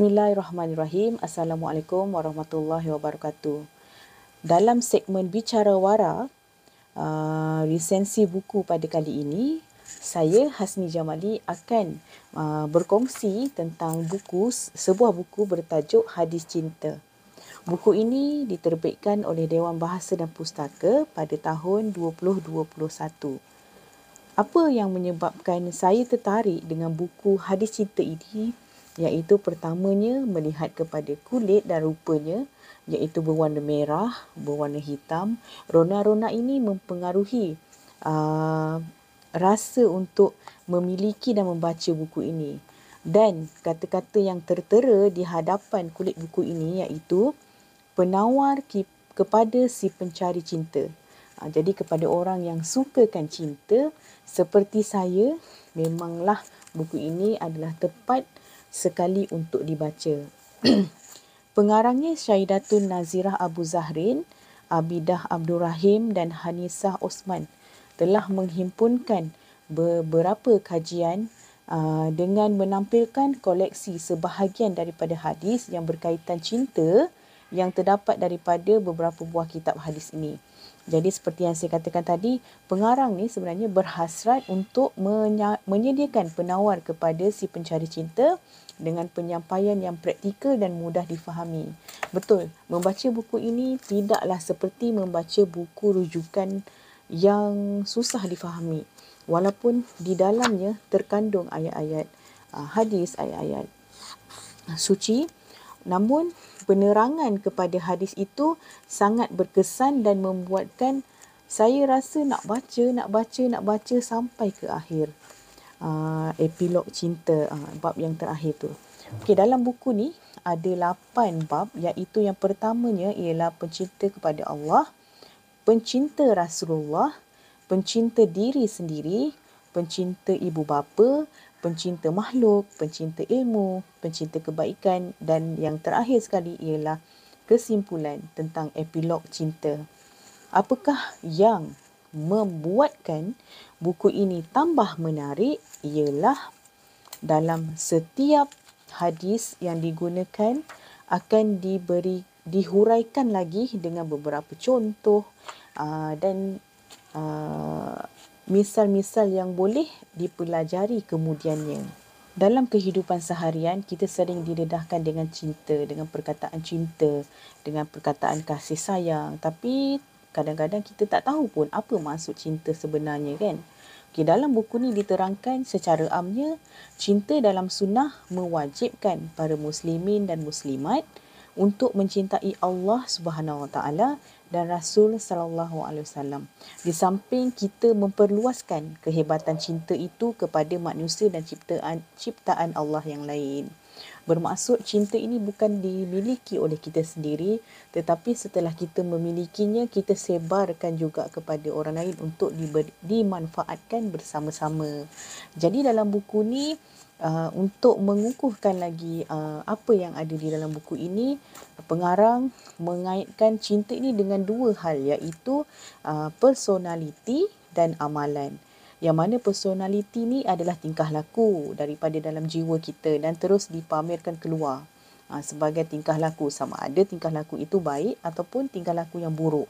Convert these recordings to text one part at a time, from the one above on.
Bismillahirrahmanirrahim. Assalamualaikum warahmatullahi wabarakatuh. Dalam segmen Bicara Wara, uh, resensi buku pada kali ini, saya Hasni Jamali akan uh, berkongsi tentang buku, sebuah buku bertajuk Hadis Cinta. Buku ini diterbitkan oleh Dewan Bahasa dan Pustaka pada tahun 2021. Apa yang menyebabkan saya tertarik dengan buku Hadis Cinta ini iaitu pertamanya melihat kepada kulit dan rupanya iaitu berwarna merah, berwarna hitam. Rona-rona ini mempengaruhi uh, rasa untuk memiliki dan membaca buku ini. Dan kata-kata yang tertera di hadapan kulit buku ini iaitu penawar kepada si pencari cinta. Uh, jadi kepada orang yang sukakan cinta seperti saya, memanglah buku ini adalah tepat sekali untuk dibaca. Pengarangnya Syahidatun Nazirah Abu Zahrin, Abidah Abdul Rahim dan Hanisah Osman telah menghimpunkan beberapa kajian uh, dengan menampilkan koleksi sebahagian daripada hadis yang berkaitan cinta yang terdapat daripada beberapa buah kitab hadis ini. Jadi seperti yang saya katakan tadi, pengarang ni sebenarnya berhasrat untuk menyediakan penawar kepada si pencari cinta dengan penyampaian yang praktikal dan mudah difahami. Betul, membaca buku ini tidaklah seperti membaca buku rujukan yang susah difahami. Walaupun di dalamnya terkandung ayat-ayat ah, hadis, ayat-ayat suci, namun penerangan kepada hadis itu sangat berkesan dan membuatkan saya rasa nak baca, nak baca, nak baca sampai ke akhir. Uh, epilog cinta, uh, bab yang terakhir tu. Okey, dalam buku ni ada lapan bab iaitu yang pertamanya ialah pencinta kepada Allah, pencinta Rasulullah, pencinta diri sendiri, pencinta ibu bapa, pencinta makhluk, pencinta ilmu, pencinta kebaikan dan yang terakhir sekali ialah kesimpulan tentang epilog cinta. Apakah yang membuatkan buku ini tambah menarik ialah dalam setiap hadis yang digunakan akan diberi dihuraikan lagi dengan beberapa contoh aa, dan aa, misal-misal yang boleh dipelajari kemudiannya. Dalam kehidupan seharian, kita sering didedahkan dengan cinta, dengan perkataan cinta, dengan perkataan kasih sayang. Tapi kadang-kadang kita tak tahu pun apa maksud cinta sebenarnya kan. Okay, dalam buku ni diterangkan secara amnya, cinta dalam sunnah mewajibkan para muslimin dan muslimat untuk mencintai Allah Subhanahu Wa Taala dan Rasul sallallahu alaihi wasallam. Di samping kita memperluaskan kehebatan cinta itu kepada manusia dan ciptaan ciptaan Allah yang lain. Bermaksud cinta ini bukan dimiliki oleh kita sendiri tetapi setelah kita memilikinya kita sebarkan juga kepada orang lain untuk diber, dimanfaatkan bersama-sama. Jadi dalam buku ni Uh, untuk mengukuhkan lagi uh, apa yang ada di dalam buku ini, pengarang mengaitkan cinta ini dengan dua hal iaitu uh, personality dan amalan. Yang mana personality ni adalah tingkah laku daripada dalam jiwa kita dan terus dipamerkan keluar uh, sebagai tingkah laku sama ada tingkah laku itu baik ataupun tingkah laku yang buruk.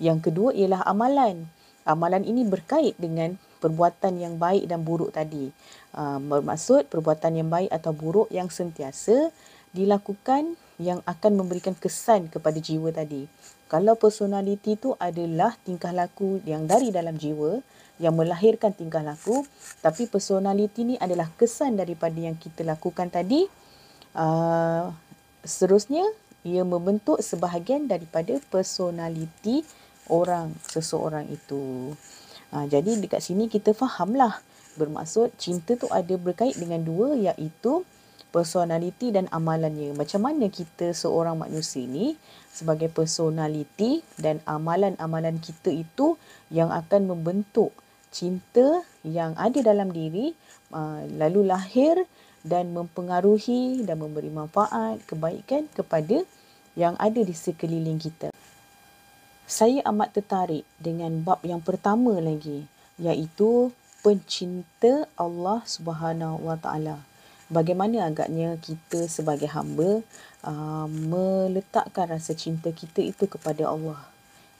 Yang kedua ialah amalan. Amalan ini berkait dengan perbuatan yang baik dan buruk tadi. Uh, bermaksud perbuatan yang baik atau buruk yang sentiasa dilakukan yang akan memberikan kesan kepada jiwa tadi. Kalau personaliti itu adalah tingkah laku yang dari dalam jiwa yang melahirkan tingkah laku, tapi personaliti ini adalah kesan daripada yang kita lakukan tadi. Uh, seterusnya ia membentuk sebahagian daripada personaliti orang seseorang itu. Ha, jadi dekat sini kita fahamlah bermaksud cinta tu ada berkait dengan dua iaitu personaliti dan amalannya. Macam mana kita seorang manusia ni sebagai personaliti dan amalan-amalan kita itu yang akan membentuk cinta yang ada dalam diri ha, lalu lahir dan mempengaruhi dan memberi manfaat kebaikan kepada yang ada di sekeliling kita. Saya amat tertarik dengan bab yang pertama lagi iaitu pencinta Allah Subhanahu Wa Taala. Bagaimana agaknya kita sebagai hamba uh, meletakkan rasa cinta kita itu kepada Allah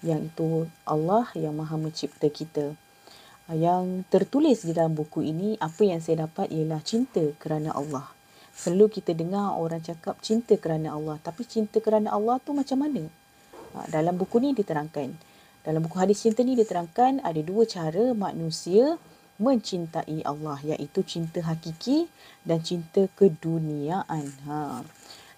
yang itu Allah yang Maha Mencipta kita. Uh, yang tertulis di dalam buku ini apa yang saya dapat ialah cinta kerana Allah. Selalu kita dengar orang cakap cinta kerana Allah, tapi cinta kerana Allah tu macam mana? Ha, dalam buku ni diterangkan. Dalam buku hadis cinta ni diterangkan ada dua cara manusia mencintai Allah iaitu cinta hakiki dan cinta keduniaan. Ha.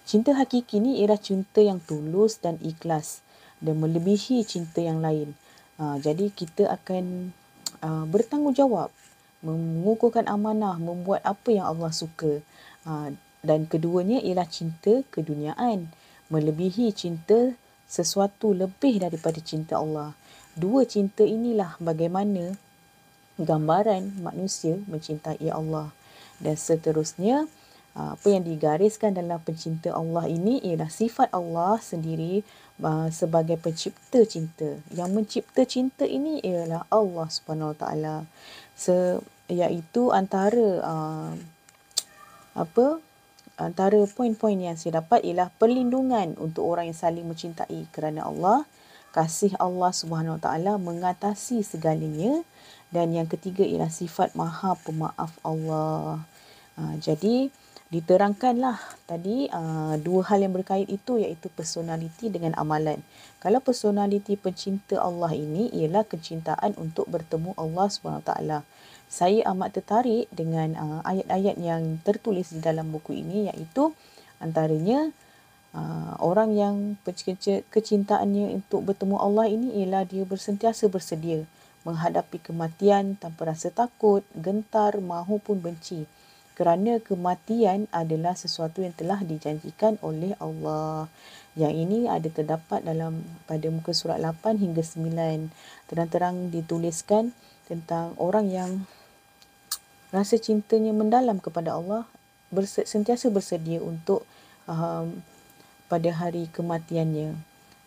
Cinta hakiki ni ialah cinta yang tulus dan ikhlas dan melebihi cinta yang lain. Ha, jadi kita akan uh, bertanggungjawab mengukuhkan amanah membuat apa yang Allah suka. Ha, dan keduanya ialah cinta keduniaan melebihi cinta sesuatu lebih daripada cinta Allah. Dua cinta inilah bagaimana gambaran manusia mencintai Allah. Dan seterusnya, apa yang digariskan dalam pencinta Allah ini ialah sifat Allah sendiri uh, sebagai pencipta cinta. Yang mencipta cinta ini ialah Allah Subhanahu Taala. Se iaitu antara uh, apa antara poin-poin yang saya dapat ialah perlindungan untuk orang yang saling mencintai kerana Allah, kasih Allah Subhanahu Wa Taala mengatasi segalanya dan yang ketiga ialah sifat Maha Pemaaf Allah. Ha, jadi diterangkanlah tadi ha, dua hal yang berkait itu iaitu personaliti dengan amalan. Kalau personaliti pencinta Allah ini ialah kecintaan untuk bertemu Allah Subhanahu Wa Taala saya amat tertarik dengan uh, ayat-ayat yang tertulis di dalam buku ini iaitu antaranya uh, orang yang kecintaannya untuk bertemu Allah ini ialah dia bersentiasa bersedia menghadapi kematian tanpa rasa takut, gentar mahupun benci kerana kematian adalah sesuatu yang telah dijanjikan oleh Allah. Yang ini ada terdapat dalam pada muka surat 8 hingga 9. Terang-terang dituliskan tentang orang yang rasa cintanya mendalam kepada Allah sentiasa bersedia untuk um, pada hari kematiannya.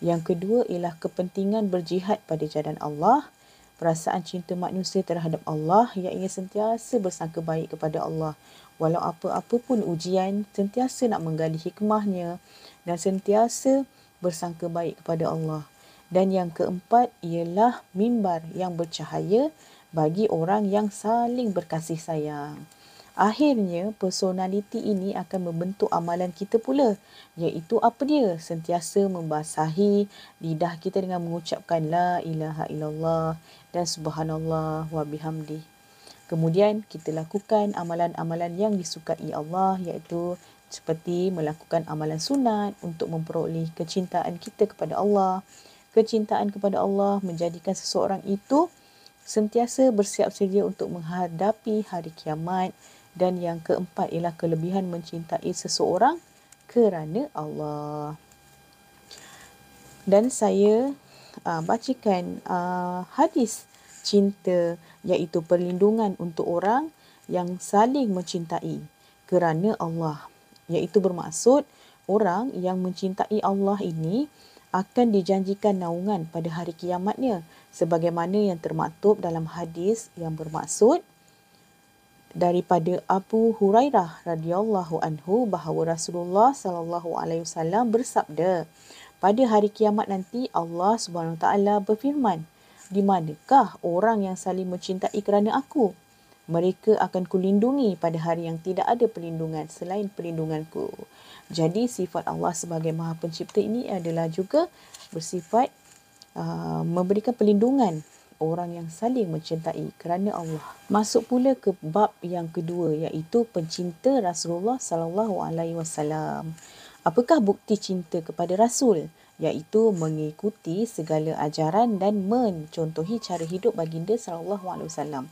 Yang kedua ialah kepentingan berjihad pada jalan Allah. Perasaan cinta manusia terhadap Allah yang ingin sentiasa bersangka baik kepada Allah. Walau apa-apa pun ujian, sentiasa nak menggali hikmahnya dan sentiasa bersangka baik kepada Allah. Dan yang keempat ialah mimbar yang bercahaya bagi orang yang saling berkasih sayang. Akhirnya, personaliti ini akan membentuk amalan kita pula. Iaitu apa dia? Sentiasa membasahi lidah kita dengan mengucapkan La ilaha illallah dan subhanallah wa bihamdi. Kemudian, kita lakukan amalan-amalan yang disukai Allah iaitu seperti melakukan amalan sunat untuk memperoleh kecintaan kita kepada Allah. Kecintaan kepada Allah menjadikan seseorang itu sentiasa bersiap sedia untuk menghadapi hari kiamat dan yang keempat ialah kelebihan mencintai seseorang kerana Allah. Dan saya uh, bacakan uh, hadis cinta iaitu perlindungan untuk orang yang saling mencintai kerana Allah. Iaitu bermaksud orang yang mencintai Allah ini akan dijanjikan naungan pada hari kiamatnya sebagaimana yang termaktub dalam hadis yang bermaksud daripada Abu Hurairah radhiyallahu anhu bahawa Rasulullah sallallahu alaihi wasallam bersabda pada hari kiamat nanti Allah Subhanahu taala berfirman di manakah orang yang saling mencintai kerana aku mereka akan kulindungi pada hari yang tidak ada perlindungan selain perlindunganku jadi sifat Allah sebagai Maha Pencipta ini adalah juga bersifat Uh, memberikan perlindungan orang yang saling mencintai kerana Allah. Masuk pula ke bab yang kedua iaitu pencinta Rasulullah sallallahu alaihi wasallam. Apakah bukti cinta kepada Rasul? Iaitu mengikuti segala ajaran dan mencontohi cara hidup baginda sallallahu alaihi wasallam.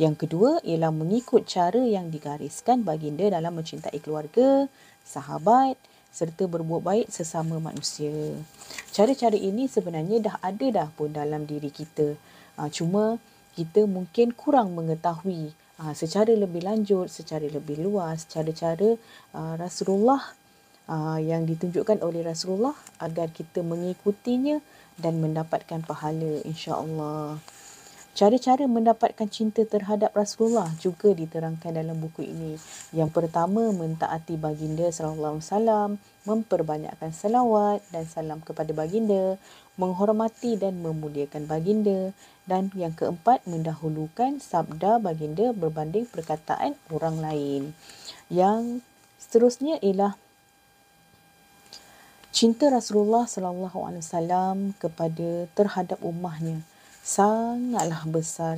Yang kedua ialah mengikut cara yang digariskan baginda dalam mencintai keluarga, sahabat, serta berbuat baik sesama manusia. Cara-cara ini sebenarnya dah ada dah pun dalam diri kita. Ah, cuma kita mungkin kurang mengetahui ah, secara lebih lanjut, secara lebih luas cara-cara ah, Rasulullah yang ditunjukkan oleh Rasulullah agar kita mengikutinya dan mendapatkan pahala insya-Allah. Cara-cara mendapatkan cinta terhadap Rasulullah juga diterangkan dalam buku ini. Yang pertama, mentaati baginda Sallallahu Alaihi Wasallam, memperbanyakkan salawat dan salam kepada baginda, menghormati dan memuliakan baginda, dan yang keempat, mendahulukan sabda baginda berbanding perkataan orang lain. Yang seterusnya ialah cinta Rasulullah Sallallahu Alaihi Wasallam kepada terhadap ummahnya sangatlah besar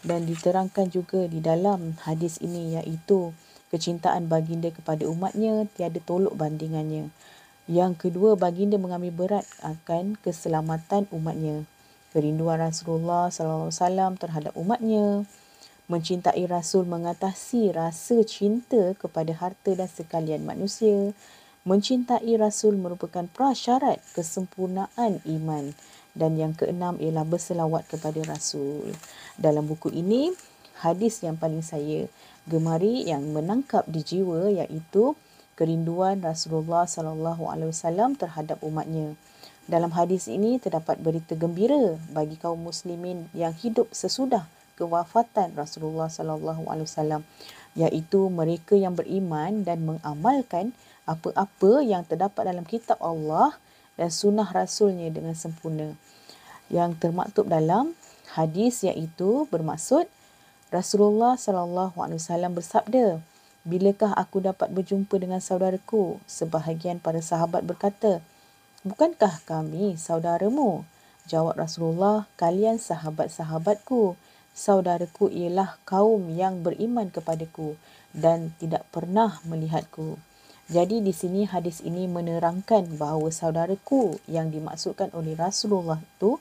dan diterangkan juga di dalam hadis ini iaitu kecintaan baginda kepada umatnya tiada tolok bandingannya. Yang kedua baginda mengambil berat akan keselamatan umatnya. Kerinduan Rasulullah sallallahu alaihi wasallam terhadap umatnya mencintai rasul mengatasi rasa cinta kepada harta dan sekalian manusia. Mencintai rasul merupakan prasyarat kesempurnaan iman dan yang keenam ialah berselawat kepada rasul. Dalam buku ini hadis yang paling saya gemari yang menangkap di jiwa iaitu kerinduan Rasulullah sallallahu alaihi wasallam terhadap umatnya. Dalam hadis ini terdapat berita gembira bagi kaum muslimin yang hidup sesudah kewafatan Rasulullah sallallahu alaihi wasallam iaitu mereka yang beriman dan mengamalkan apa-apa yang terdapat dalam kitab Allah dan sunnah rasulnya dengan sempurna yang termaktub dalam hadis iaitu bermaksud Rasulullah sallallahu alaihi wasallam bersabda bilakah aku dapat berjumpa dengan saudaraku sebahagian para sahabat berkata bukankah kami saudaramu jawab Rasulullah kalian sahabat-sahabatku saudaraku ialah kaum yang beriman kepadaku dan tidak pernah melihatku jadi di sini hadis ini menerangkan bahawa saudaraku yang dimaksudkan oleh Rasulullah itu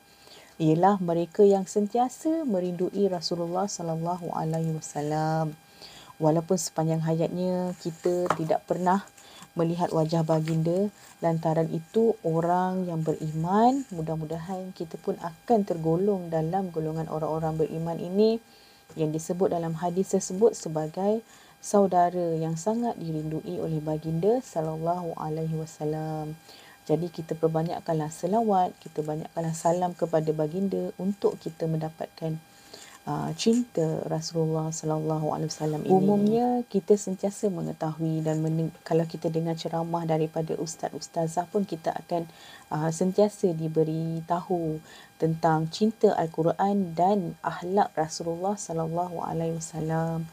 ialah mereka yang sentiasa merindui Rasulullah sallallahu alaihi wasallam. Walaupun sepanjang hayatnya kita tidak pernah melihat wajah baginda, lantaran itu orang yang beriman, mudah-mudahan kita pun akan tergolong dalam golongan orang-orang beriman ini yang disebut dalam hadis tersebut sebagai saudara yang sangat dirindui oleh baginda sallallahu alaihi wasallam. Jadi kita perbanyakkanlah selawat, kita banyakkanlah salam kepada baginda untuk kita mendapatkan uh, cinta Rasulullah sallallahu alaihi wasallam ini. Umumnya kita sentiasa mengetahui dan kalau kita dengar ceramah daripada ustaz-ustazah pun kita akan uh, sentiasa diberi tahu tentang cinta al-Quran dan akhlak Rasulullah sallallahu alaihi wasallam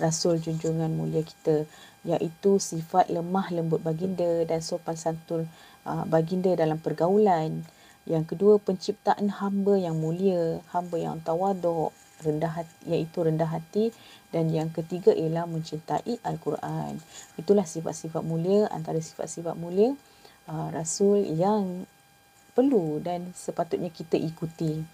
rasul junjungan mulia kita iaitu sifat lemah lembut baginda dan sopan santun ah, baginda dalam pergaulan yang kedua penciptaan hamba yang mulia hamba yang tawaduk rendah hati, iaitu rendah hati dan yang ketiga ialah mencintai al-Quran itulah sifat-sifat mulia antara sifat-sifat mulia ah, rasul yang perlu dan sepatutnya kita ikuti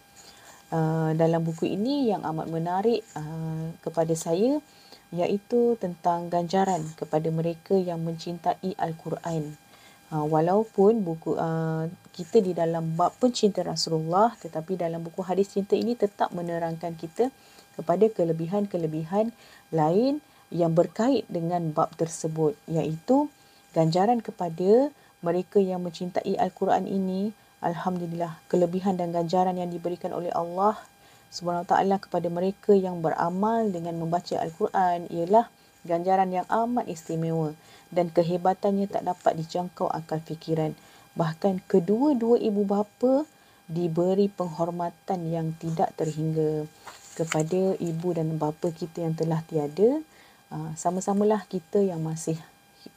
Uh, dalam buku ini yang amat menarik uh, kepada saya uh, iaitu tentang ganjaran kepada mereka yang mencintai Al-Quran. Ha, walaupun buku uh, kita di dalam bab pencinta Rasulullah tetapi dalam buku hadis cinta ini tetap menerangkan kita kepada kelebihan-kelebihan lain yang berkait dengan bab tersebut iaitu ganjaran kepada mereka yang mencintai Al-Quran ini alhamdulillah kelebihan dan ganjaran yang diberikan oleh Allah Subhanahu Taala kepada mereka yang beramal dengan membaca Al-Quran ialah ganjaran yang amat istimewa dan kehebatannya tak dapat dijangkau akal fikiran. Bahkan kedua-dua ibu bapa diberi penghormatan yang tidak terhingga kepada ibu dan bapa kita yang telah tiada. Ah, sama-samalah kita yang masih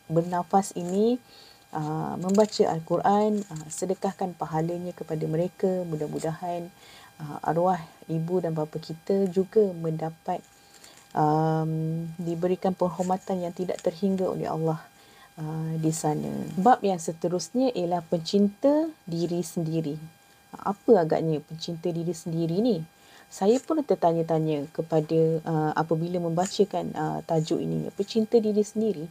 bernafas ini ah, membaca Al-Quran, ah, sedekahkan pahalanya kepada mereka. Mudah-mudahan arwah ibu dan bapa kita juga mendapat um, diberikan penghormatan yang tidak terhingga oleh Allah uh, di sana. Bab yang seterusnya ialah pencinta diri sendiri. Apa agaknya pencinta diri sendiri ni? Saya pun tertanya-tanya kepada uh, apabila membacakan uh, tajuk ini, pencinta diri sendiri,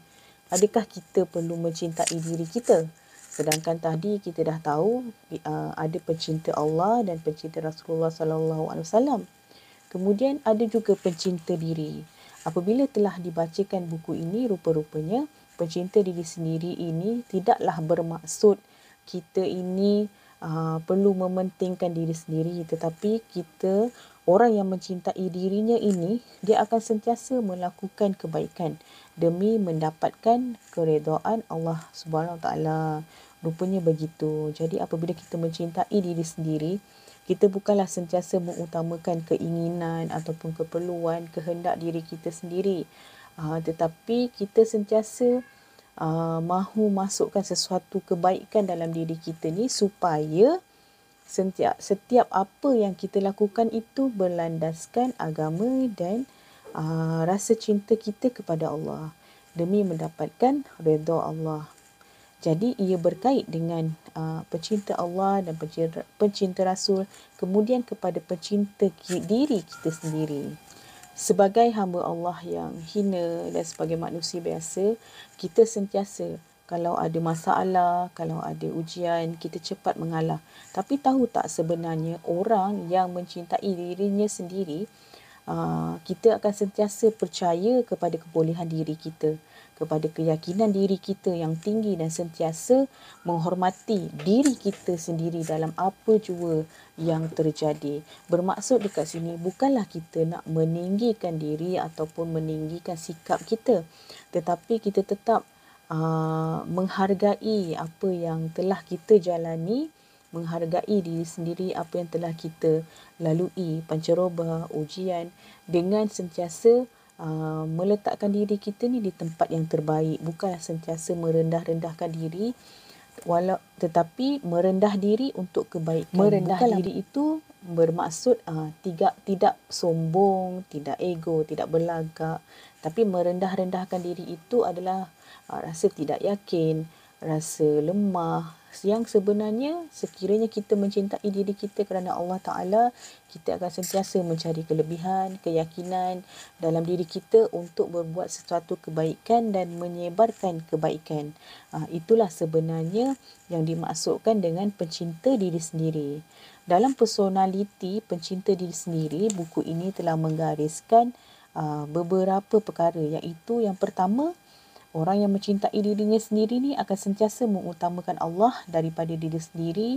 adakah kita perlu mencintai diri kita? Sedangkan tadi kita dah tahu ada pencinta Allah dan pencinta Rasulullah sallallahu alaihi wasallam. Kemudian ada juga pencinta diri. Apabila telah dibacakan buku ini rupa-rupanya pencinta diri sendiri ini tidaklah bermaksud kita ini uh, perlu mementingkan diri sendiri tetapi kita Orang yang mencintai dirinya ini, dia akan sentiasa melakukan kebaikan demi mendapatkan keredoan Allah Subhanahu Taala. Rupanya begitu. Jadi apabila kita mencintai diri sendiri, kita bukanlah sentiasa mengutamakan keinginan ataupun keperluan, kehendak diri kita sendiri. Uh, tetapi kita sentiasa uh, mahu masukkan sesuatu kebaikan dalam diri kita ni supaya setiap setiap apa yang kita lakukan itu berlandaskan agama dan uh, rasa cinta kita kepada Allah demi mendapatkan redha Allah. Jadi ia berkait dengan uh, ah, pencinta Allah dan pencinta, pencinta Rasul kemudian kepada pencinta diri kita sendiri. Sebagai hamba Allah yang hina dan sebagai manusia biasa, kita sentiasa kalau ada masalah, kalau ada ujian, kita cepat mengalah. Tapi tahu tak sebenarnya orang yang mencintai dirinya sendiri, ah, kita akan sentiasa percaya kepada kebolehan diri kita, kepada keyakinan diri kita yang tinggi dan sentiasa menghormati diri kita sendiri dalam apa jua yang terjadi. Bermaksud dekat sini bukanlah kita nak meninggikan diri ataupun meninggikan sikap kita, tetapi kita tetap uh, menghargai apa yang telah kita jalani, menghargai diri sendiri apa yang telah kita lalui, pancaroba, ujian dengan sentiasa Uh, meletakkan diri kita ni di tempat yang terbaik bukan sentiasa merendah-rendahkan diri walau tetapi merendah diri untuk kebaikan merendah Bukanlah. diri itu bermaksud uh, tidak tidak sombong tidak ego tidak berlagak tapi merendah-rendahkan diri itu adalah Ah, rasa tidak yakin, rasa lemah yang sebenarnya sekiranya kita mencintai diri kita kerana Allah Ta'ala kita akan sentiasa mencari kelebihan, keyakinan dalam diri kita untuk berbuat sesuatu kebaikan dan menyebarkan kebaikan ah, itulah sebenarnya yang dimaksudkan dengan pencinta diri sendiri dalam personaliti pencinta diri sendiri buku ini telah menggariskan ah, beberapa perkara iaitu yang pertama Orang yang mencintai dirinya sendiri ni akan sentiasa mengutamakan Allah daripada diri sendiri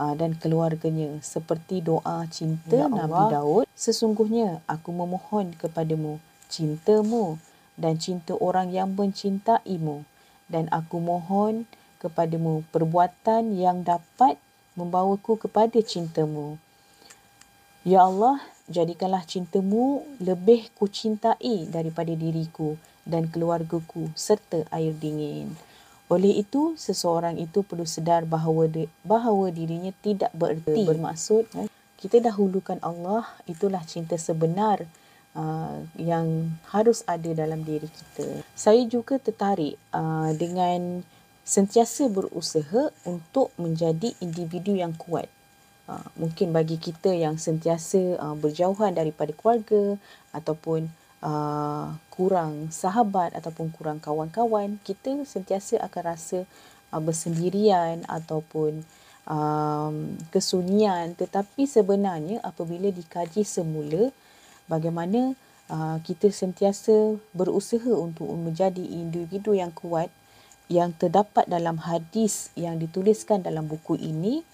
ah, dan keluarganya seperti doa cinta ya Nabi Allah. Daud sesungguhnya aku memohon kepadamu cintamu dan cinta orang yang mencintaimu dan aku mohon kepadamu perbuatan yang dapat membawaku kepada cintamu ya Allah jadikanlah cintamu lebih ku cintai daripada diriku dan keluargaku serta air dingin. Oleh itu, seseorang itu perlu sedar bahawa di, bahawa dirinya tidak bererti. Bermaksud eh? kita dahulukan Allah, itulah cinta sebenar uh, yang harus ada dalam diri kita. Saya juga tertarik uh, dengan sentiasa berusaha untuk menjadi individu yang kuat. Uh, mungkin bagi kita yang sentiasa uh, berjauhan daripada keluarga ataupun uh, kurang sahabat ataupun kurang kawan-kawan, kita sentiasa akan rasa uh, bersendirian ataupun um, kesunyian. Tetapi sebenarnya apabila dikaji semula bagaimana uh, kita sentiasa berusaha untuk menjadi individu yang kuat yang terdapat dalam hadis yang dituliskan dalam buku ini.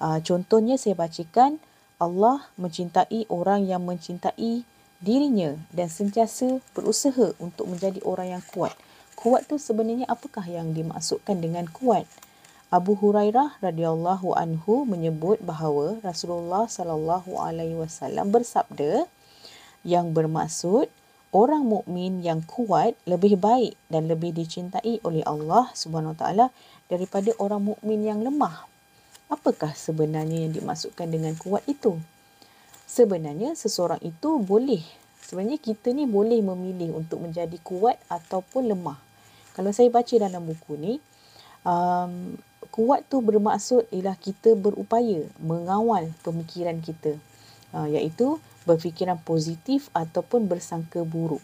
Uh, contohnya saya bacakan Allah mencintai orang yang mencintai dirinya dan sentiasa berusaha untuk menjadi orang yang kuat. Kuat tu sebenarnya apakah yang dimaksudkan dengan kuat? Abu Hurairah radhiyallahu anhu menyebut bahawa Rasulullah sallallahu alaihi wasallam bersabda yang bermaksud orang mukmin yang kuat lebih baik dan lebih dicintai oleh Allah Subhanahu taala daripada orang mukmin yang lemah. Apakah sebenarnya yang dimaksudkan dengan kuat itu? sebenarnya seseorang itu boleh sebenarnya kita ni boleh memilih untuk menjadi kuat ataupun lemah kalau saya baca dalam buku ni um, kuat tu bermaksud ialah kita berupaya mengawal pemikiran kita uh, iaitu berfikiran positif ataupun bersangka buruk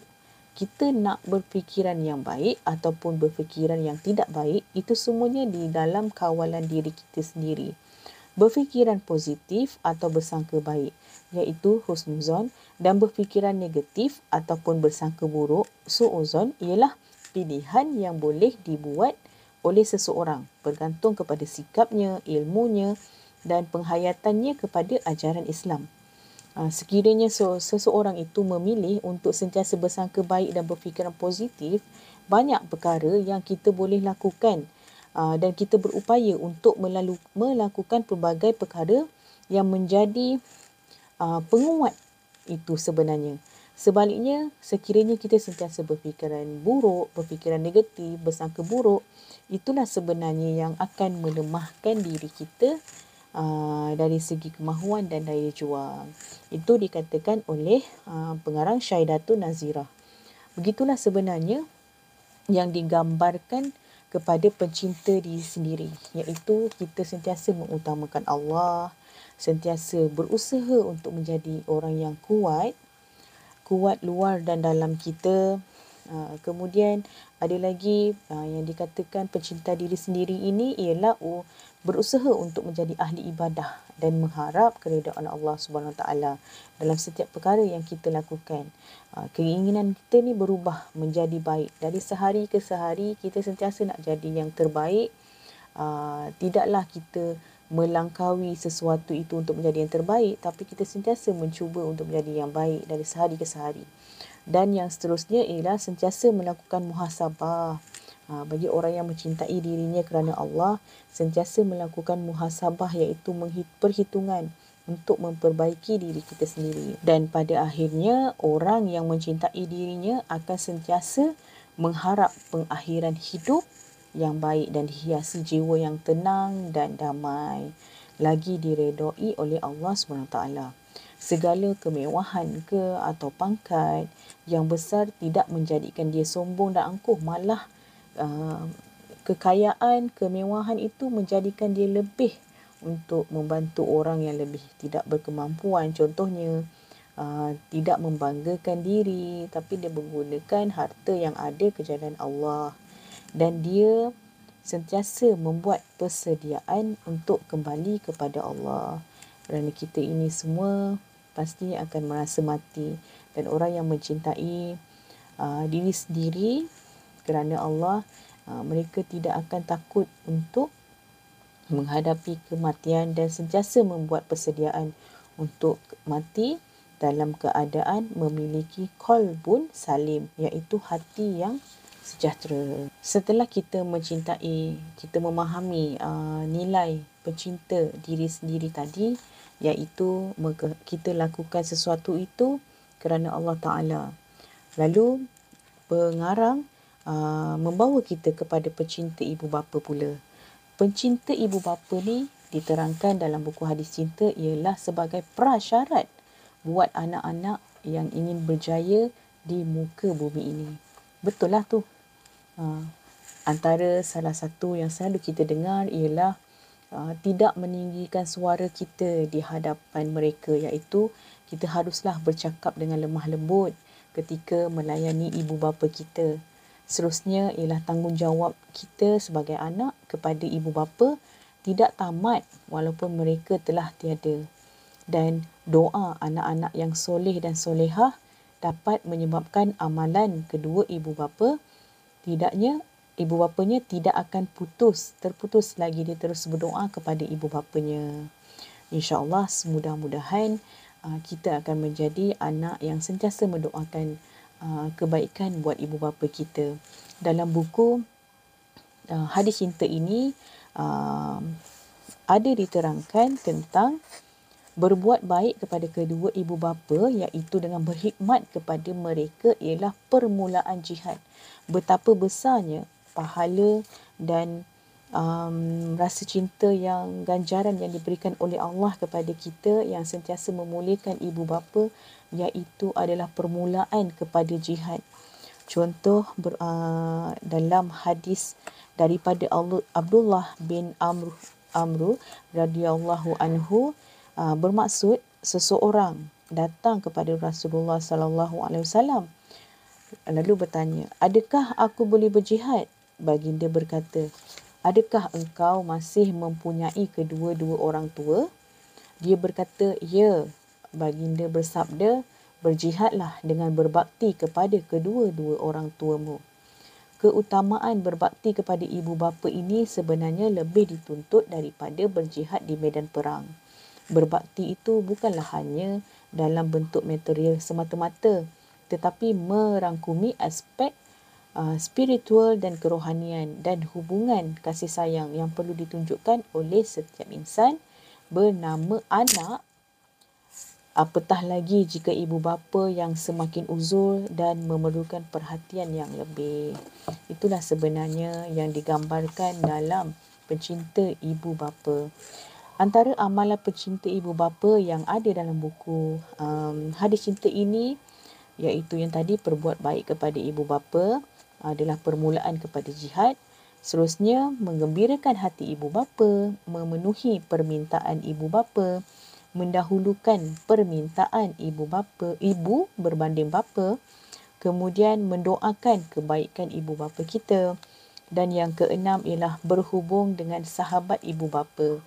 kita nak berfikiran yang baik ataupun berfikiran yang tidak baik itu semuanya di dalam kawalan diri kita sendiri berfikiran positif atau bersangka baik iaitu husnuzon dan berfikiran negatif ataupun bersangka buruk suuzon ialah pilihan yang boleh dibuat oleh seseorang bergantung kepada sikapnya, ilmunya dan penghayatannya kepada ajaran Islam. Ah, sekiranya seseorang itu memilih untuk sentiasa bersangka baik dan berfikiran positif, banyak perkara yang kita boleh lakukan ah, dan kita berupaya untuk melalu, melakukan pelbagai perkara yang menjadi Uh, penguat itu sebenarnya. Sebaliknya, sekiranya kita sentiasa berfikiran buruk, berfikiran negatif, bersangka buruk, itulah sebenarnya yang akan melemahkan diri kita uh, dari segi kemahuan dan daya juang. Itu dikatakan oleh uh, pengarang Syahidatu Nazirah. Begitulah sebenarnya yang digambarkan kepada pencinta diri sendiri, iaitu kita sentiasa mengutamakan Allah, sentiasa berusaha untuk menjadi orang yang kuat kuat luar dan dalam kita ah, kemudian ada lagi ah, yang dikatakan pencinta diri sendiri ini ialah berusaha untuk menjadi ahli ibadah dan mengharap keredaan Allah Subhanahu Wa taala dalam setiap perkara yang kita lakukan. Ah, keinginan kita ni berubah menjadi baik. Dari sehari ke sehari kita sentiasa nak jadi yang terbaik. Tidaklah kita melangkaui sesuatu itu untuk menjadi yang terbaik tapi kita sentiasa mencuba untuk menjadi yang baik dari sehari ke sehari. Dan yang seterusnya ialah sentiasa melakukan muhasabah. Ha, bagi orang yang mencintai dirinya kerana Allah, sentiasa melakukan muhasabah iaitu perhitungan untuk memperbaiki diri kita sendiri. Dan pada akhirnya, orang yang mencintai dirinya akan sentiasa mengharap pengakhiran hidup yang baik dan dihiasi jiwa yang tenang dan damai lagi diredoi oleh Allah SWT. Segala kemewahan ke atau pangkat yang besar tidak menjadikan dia sombong dan angkuh. Malah uh, kekayaan, kemewahan itu menjadikan dia lebih untuk membantu orang yang lebih tidak berkemampuan. Contohnya, uh, tidak membanggakan diri tapi dia menggunakan harta yang ada kejadian Allah dan dia sentiasa membuat persediaan untuk kembali kepada Allah. Kerana kita ini semua pastinya akan merasa mati dan orang yang mencintai uh, diri sendiri kerana Allah uh, mereka tidak akan takut untuk menghadapi kematian dan sentiasa membuat persediaan untuk mati dalam keadaan memiliki kolbun salim iaitu hati yang sejahtera. Setelah kita mencintai, kita memahami uh, nilai pencinta diri sendiri tadi, iaitu kita lakukan sesuatu itu kerana Allah Ta'ala. Lalu, pengarang uh, membawa kita kepada pencinta ibu bapa pula. Pencinta ibu bapa ni diterangkan dalam buku hadis cinta ialah sebagai prasyarat buat anak-anak yang ingin berjaya di muka bumi ini. Betullah tu. Uh, antara salah satu yang selalu kita dengar ialah uh, tidak meninggikan suara kita di hadapan mereka iaitu kita haruslah bercakap dengan lemah lembut ketika melayani ibu bapa kita. Seterusnya ialah tanggungjawab kita sebagai anak kepada ibu bapa tidak tamat walaupun mereka telah tiada. Dan doa anak-anak yang soleh dan solehah dapat menyebabkan amalan kedua ibu bapa Tidaknya ibu bapanya tidak akan putus, terputus lagi dia terus berdoa kepada ibu bapanya. InsyaAllah semudah-mudahan uh, kita akan menjadi anak yang sentiasa mendoakan uh, kebaikan buat ibu bapa kita. Dalam buku uh, hadis cinta ini ada diterangkan tentang Berbuat baik kepada kedua ibu bapa iaitu dengan berkhidmat kepada mereka ialah permulaan jihad. Betapa besarnya pahala dan um, rasa cinta yang ganjaran yang diberikan oleh Allah kepada kita yang sentiasa memuliakan ibu bapa iaitu adalah permulaan kepada jihad. Contoh ber, uh, dalam hadis daripada Abdullah bin Amr Amru radhiyallahu anhu Ah, bermaksud seseorang datang kepada Rasulullah sallallahu alaihi wasallam lalu bertanya, "Adakah aku boleh berjihad?" Baginda berkata, "Adakah engkau masih mempunyai kedua-dua orang tua?" Dia berkata, "Ya." Baginda bersabda, "Berjihadlah dengan berbakti kepada kedua-dua orang tuamu." Keutamaan berbakti kepada ibu bapa ini sebenarnya lebih dituntut daripada berjihad di medan perang. Berbakti itu bukanlah hanya dalam bentuk material semata-mata tetapi merangkumi aspek uh, spiritual dan kerohanian dan hubungan kasih sayang yang perlu ditunjukkan oleh setiap insan bernama anak apatah lagi jika ibu bapa yang semakin uzur dan memerlukan perhatian yang lebih itulah sebenarnya yang digambarkan dalam pencinta ibu bapa antara amalan pencinta ibu bapa yang ada dalam buku um, hadis cinta ini iaitu yang tadi perbuat baik kepada ibu bapa adalah permulaan kepada jihad seterusnya mengembirakan hati ibu bapa memenuhi permintaan ibu bapa mendahulukan permintaan ibu bapa ibu berbanding bapa kemudian mendoakan kebaikan ibu bapa kita dan yang keenam ialah berhubung dengan sahabat ibu bapa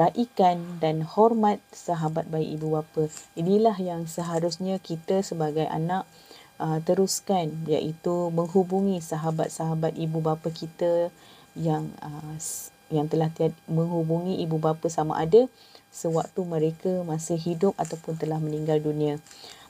raikan dan hormat sahabat bayi ibu bapa. Inilah yang seharusnya kita sebagai anak uh, teruskan iaitu menghubungi sahabat-sahabat ibu bapa kita yang uh, yang telah tiada, menghubungi ibu bapa sama ada sewaktu mereka masih hidup ataupun telah meninggal dunia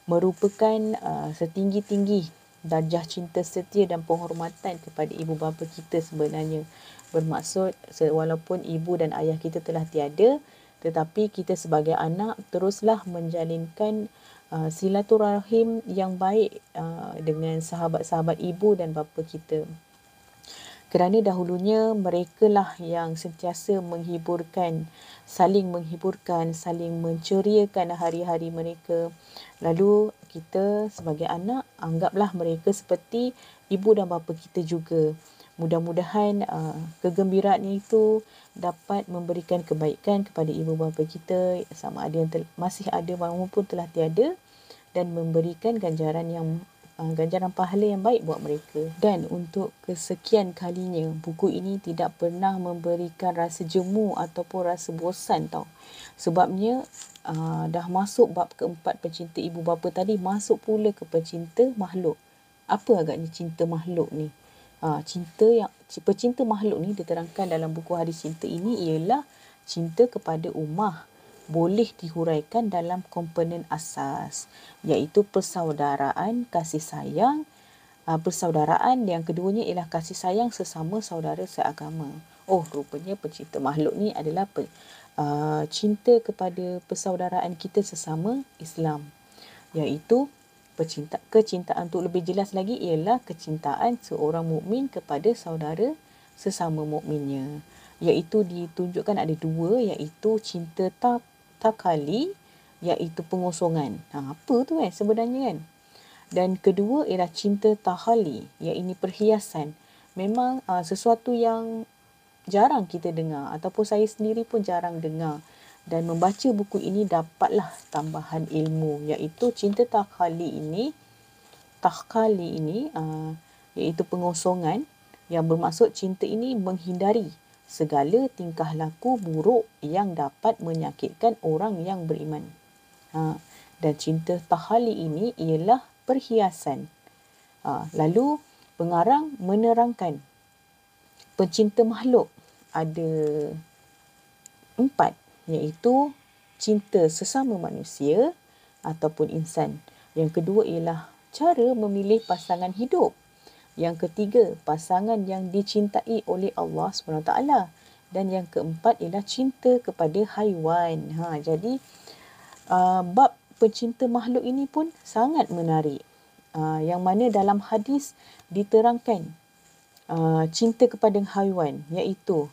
merupakan uh, setinggi-tinggi darjah cinta setia dan penghormatan kepada ibu bapa kita sebenarnya bermaksud walaupun ibu dan ayah kita telah tiada tetapi kita sebagai anak teruslah menjalinkan uh, silaturahim yang baik uh, dengan sahabat-sahabat ibu dan bapa kita kerana dahulunya merekalah yang sentiasa menghiburkan saling menghiburkan saling menceriakan hari-hari mereka lalu kita sebagai anak anggaplah mereka seperti ibu dan bapa kita juga Mudah-mudahan uh, kegembiraan itu dapat memberikan kebaikan kepada ibu bapa kita sama ada yang masih ada maupun telah tiada dan memberikan ganjaran yang uh, ganjaran pahala yang baik buat mereka. Dan untuk kesekian kalinya buku ini tidak pernah memberikan rasa jemu ataupun rasa bosan tau. Sebabnya uh, dah masuk bab keempat pencinta ibu bapa tadi masuk pula ke pencinta makhluk. Apa agaknya cinta makhluk ni? Ah, cinta yang percinta makhluk ni diterangkan dalam buku hadis cinta ini ialah cinta kepada ummah boleh dihuraikan dalam komponen asas iaitu persaudaraan kasih sayang ah, persaudaraan yang keduanya ialah kasih sayang sesama saudara seagama oh rupanya pencipta makhluk ni adalah pe, uh, cinta kepada persaudaraan kita sesama Islam iaitu pecinta kecintaan untuk lebih jelas lagi ialah kecintaan seorang mukmin kepada saudara sesama mukminnya iaitu ditunjukkan ada dua iaitu cinta tak takali iaitu pengosongan. Ha, apa tu kan sebenarnya kan? Dan kedua ialah cinta tahali iaitu perhiasan. Memang aa, ah, sesuatu yang jarang kita dengar ataupun saya sendiri pun jarang dengar dan membaca buku ini dapatlah tambahan ilmu iaitu cinta takhali ini takhali ini uh, iaitu pengosongan yang bermaksud cinta ini menghindari segala tingkah laku buruk yang dapat menyakitkan orang yang beriman. Ha, dan cinta tahali ini ialah perhiasan. Ha, lalu pengarang menerangkan pencinta makhluk ada empat iaitu cinta sesama manusia ataupun insan. Yang kedua ialah cara memilih pasangan hidup. Yang ketiga, pasangan yang dicintai oleh Allah SWT. Dan yang keempat ialah cinta kepada haiwan. Ha, jadi, uh, bab pencinta makhluk ini pun sangat menarik. Uh, yang mana dalam hadis diterangkan uh, cinta kepada haiwan iaitu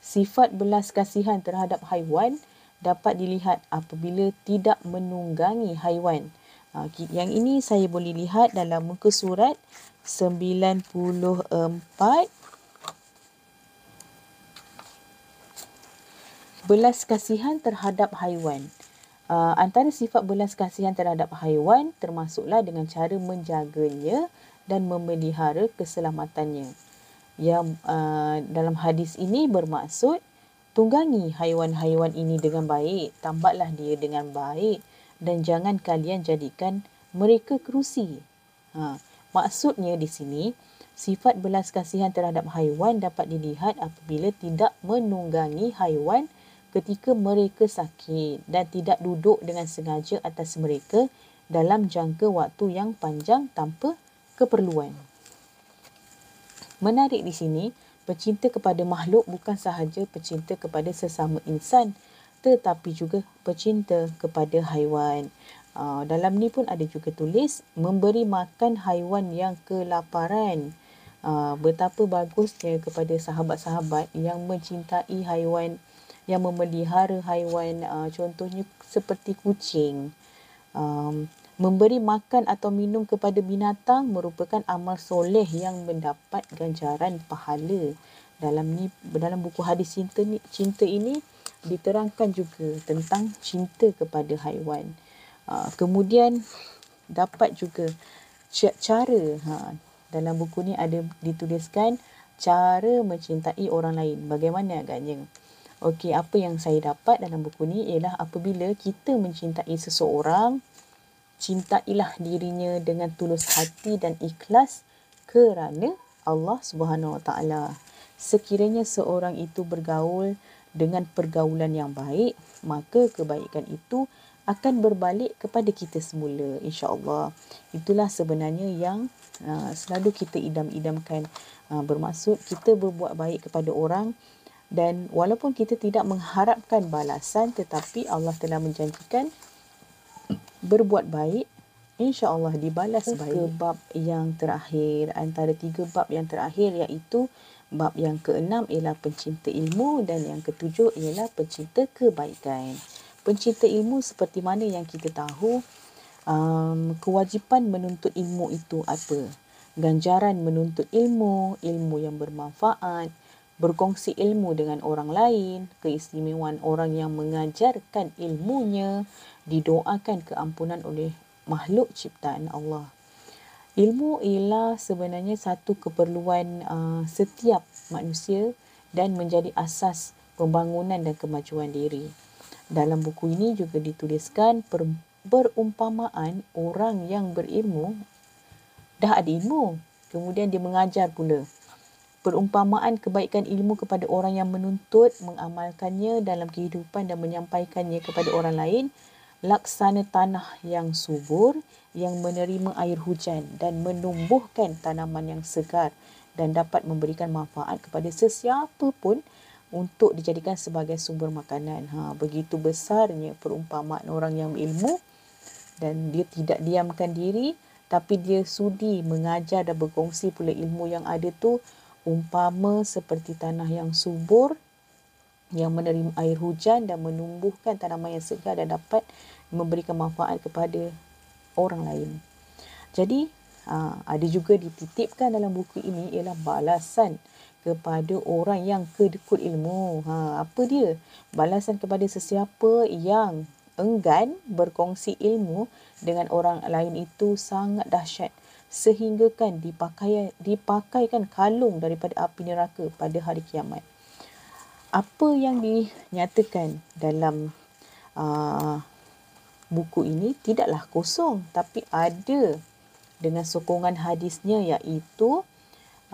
sifat belas kasihan terhadap haiwan dapat dilihat apabila tidak menunggangi haiwan. Ha, yang ini saya boleh lihat dalam muka surat 94. Belas kasihan terhadap haiwan. Ha, antara sifat belas kasihan terhadap haiwan termasuklah dengan cara menjaganya dan memelihara keselamatannya yang uh, dalam hadis ini bermaksud tunggangi haiwan-haiwan ini dengan baik, tambatlah dia dengan baik dan jangan kalian jadikan mereka kerusi. Ha, maksudnya di sini sifat belas kasihan terhadap haiwan dapat dilihat apabila tidak menunggangi haiwan ketika mereka sakit dan tidak duduk dengan sengaja atas mereka dalam jangka waktu yang panjang tanpa keperluan. Menarik di sini, pecinta kepada makhluk bukan sahaja pecinta kepada sesama insan tetapi juga pecinta kepada haiwan. Uh, dalam ni pun ada juga tulis memberi makan haiwan yang kelaparan. Uh, betapa bagusnya kepada sahabat-sahabat yang mencintai haiwan yang memelihara haiwan uh, contohnya seperti kucing. Um, Memberi makan atau minum kepada binatang merupakan amal soleh yang mendapat ganjaran pahala. Dalam ni dalam buku hadis cinta ni cinta ini diterangkan juga tentang cinta kepada haiwan. Ha, kemudian dapat juga cara ha dalam buku ni ada dituliskan cara mencintai orang lain. Bagaimana agaknya? Okey, apa yang saya dapat dalam buku ni ialah apabila kita mencintai seseorang, cintailah dirinya dengan tulus hati dan ikhlas kerana Allah Subhanahu Wa Taala. Sekiranya seorang itu bergaul dengan pergaulan yang baik, maka kebaikan itu akan berbalik kepada kita semula insya-Allah. Itulah sebenarnya yang uh, selalu kita idam-idamkan uh, bermaksud kita berbuat baik kepada orang dan walaupun kita tidak mengharapkan balasan tetapi Allah telah menjanjikan berbuat baik insyaallah dibalas Suka. baik bab yang terakhir antara tiga bab yang terakhir iaitu bab yang keenam ialah pencinta ilmu dan yang ketujuh ialah pencinta kebaikan pencinta ilmu seperti mana yang kita tahu um, kewajipan menuntut ilmu itu apa ganjaran menuntut ilmu ilmu yang bermanfaat berkongsi ilmu dengan orang lain, keistimewaan orang yang mengajarkan ilmunya, didoakan keampunan oleh makhluk ciptaan Allah. Ilmu ialah sebenarnya satu keperluan uh, setiap manusia dan menjadi asas pembangunan dan kemajuan diri. Dalam buku ini juga dituliskan per, perumpamaan orang yang berilmu dah ada ilmu, kemudian dia mengajar pula perumpamaan kebaikan ilmu kepada orang yang menuntut, mengamalkannya dalam kehidupan dan menyampaikannya kepada orang lain, laksana tanah yang subur yang menerima air hujan dan menumbuhkan tanaman yang segar dan dapat memberikan manfaat kepada sesiapa pun untuk dijadikan sebagai sumber makanan. Ha, begitu besarnya perumpamaan orang yang ilmu dan dia tidak diamkan diri tapi dia sudi mengajar dan berkongsi pula ilmu yang ada tu umpama seperti tanah yang subur yang menerima air hujan dan menumbuhkan tanaman yang segar dan dapat memberikan manfaat kepada orang lain. Jadi ha, ada juga dititipkan dalam buku ini ialah balasan kepada orang yang kedekut ilmu. Ha, apa dia? Balasan kepada sesiapa yang enggan berkongsi ilmu dengan orang lain itu sangat dahsyat sehinggakan dipakai dipakaikan kalung daripada api neraka pada hari kiamat. Apa yang dinyatakan dalam uh, buku ini tidaklah kosong tapi ada dengan sokongan hadisnya iaitu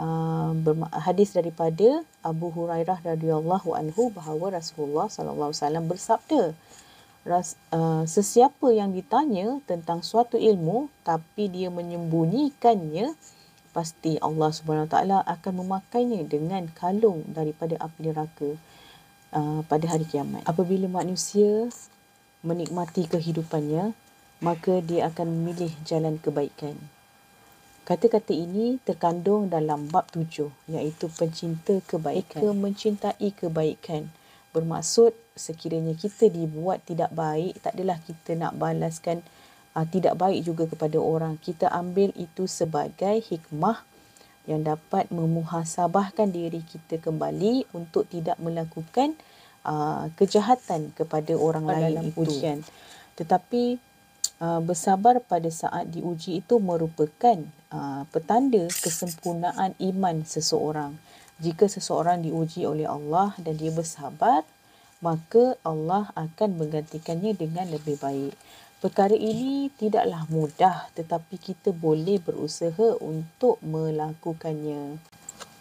uh, hadis daripada Abu Hurairah radhiyallahu anhu bahawa Rasulullah sallallahu alaihi wasallam bersabda ras, uh, sesiapa yang ditanya tentang suatu ilmu tapi dia menyembunyikannya pasti Allah Subhanahu taala akan memakainya dengan kalung daripada api neraka uh, pada hari kiamat apabila manusia menikmati kehidupannya maka dia akan memilih jalan kebaikan Kata-kata ini terkandung dalam bab tujuh iaitu pencinta kebaikan. Mereka mencintai kebaikan. Bermaksud sekiranya kita dibuat tidak baik, tak adalah kita nak balaskan uh, tidak baik juga kepada orang. Kita ambil itu sebagai hikmah yang dapat memuhasabahkan diri kita kembali untuk tidak melakukan uh, kejahatan kepada orang pada lain itu. Ujian. Tetapi uh, bersabar pada saat diuji itu merupakan uh, petanda kesempurnaan iman seseorang. Jika seseorang diuji oleh Allah dan dia bersabar, maka Allah akan menggantikannya dengan lebih baik. Perkara ini tidaklah mudah tetapi kita boleh berusaha untuk melakukannya.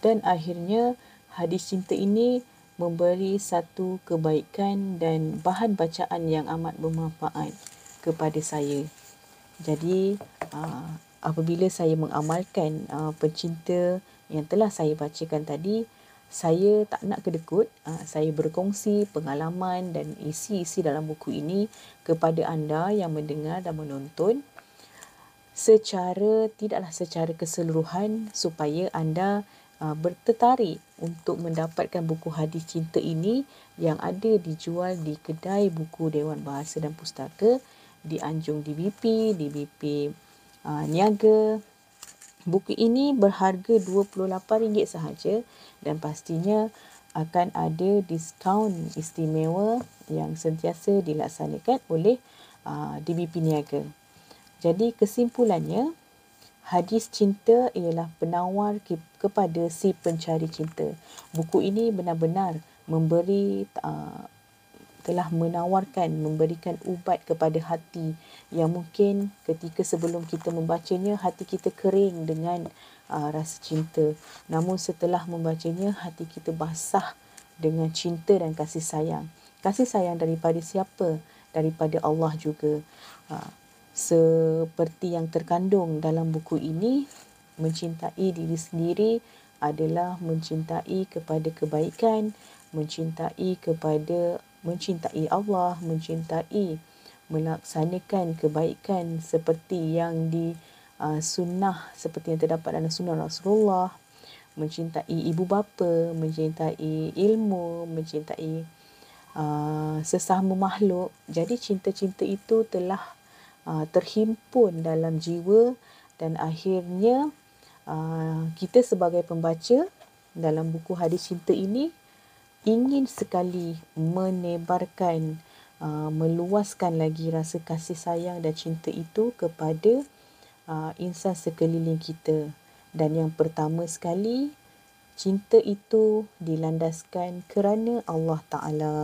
Dan akhirnya hadis cinta ini memberi satu kebaikan dan bahan bacaan yang amat bermanfaat kepada saya. Jadi apabila saya mengamalkan pencinta yang telah saya bacakan tadi, saya tak nak kedekut, ah, saya berkongsi pengalaman dan isi-isi dalam buku ini kepada anda yang mendengar dan menonton secara tidaklah secara keseluruhan supaya anda ah, bertertarik untuk mendapatkan buku hadis cinta ini yang ada dijual di kedai buku Dewan Bahasa dan Pustaka di Anjung DBP, DBP uh, ah, Niaga, Buku ini berharga RM28 sahaja dan pastinya akan ada diskaun istimewa yang sentiasa dilaksanakan oleh uh, DBP Niaga. Jadi kesimpulannya, Hadis Cinta ialah penawar ke- kepada si pencari cinta. Buku ini benar-benar memberi uh, telah menawarkan memberikan ubat kepada hati yang mungkin ketika sebelum kita membacanya hati kita kering dengan uh, rasa cinta namun setelah membacanya hati kita basah dengan cinta dan kasih sayang kasih sayang daripada siapa daripada Allah juga uh, seperti yang terkandung dalam buku ini mencintai diri sendiri adalah mencintai kepada kebaikan mencintai kepada mencintai Allah, mencintai melaksanakan kebaikan seperti yang di uh, sunnah seperti yang terdapat dalam sunnah Rasulullah, mencintai ibu bapa, mencintai ilmu, mencintai uh, sesama makhluk. Jadi cinta-cinta itu telah uh, terhimpun dalam jiwa dan akhirnya uh, kita sebagai pembaca dalam buku hadis cinta ini ingin sekali menebarkan uh, meluaskan lagi rasa kasih sayang dan cinta itu kepada uh, insan sekeliling kita dan yang pertama sekali cinta itu dilandaskan kerana Allah Taala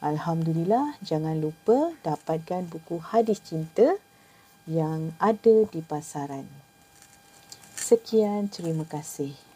alhamdulillah jangan lupa dapatkan buku hadis cinta yang ada di pasaran sekian terima kasih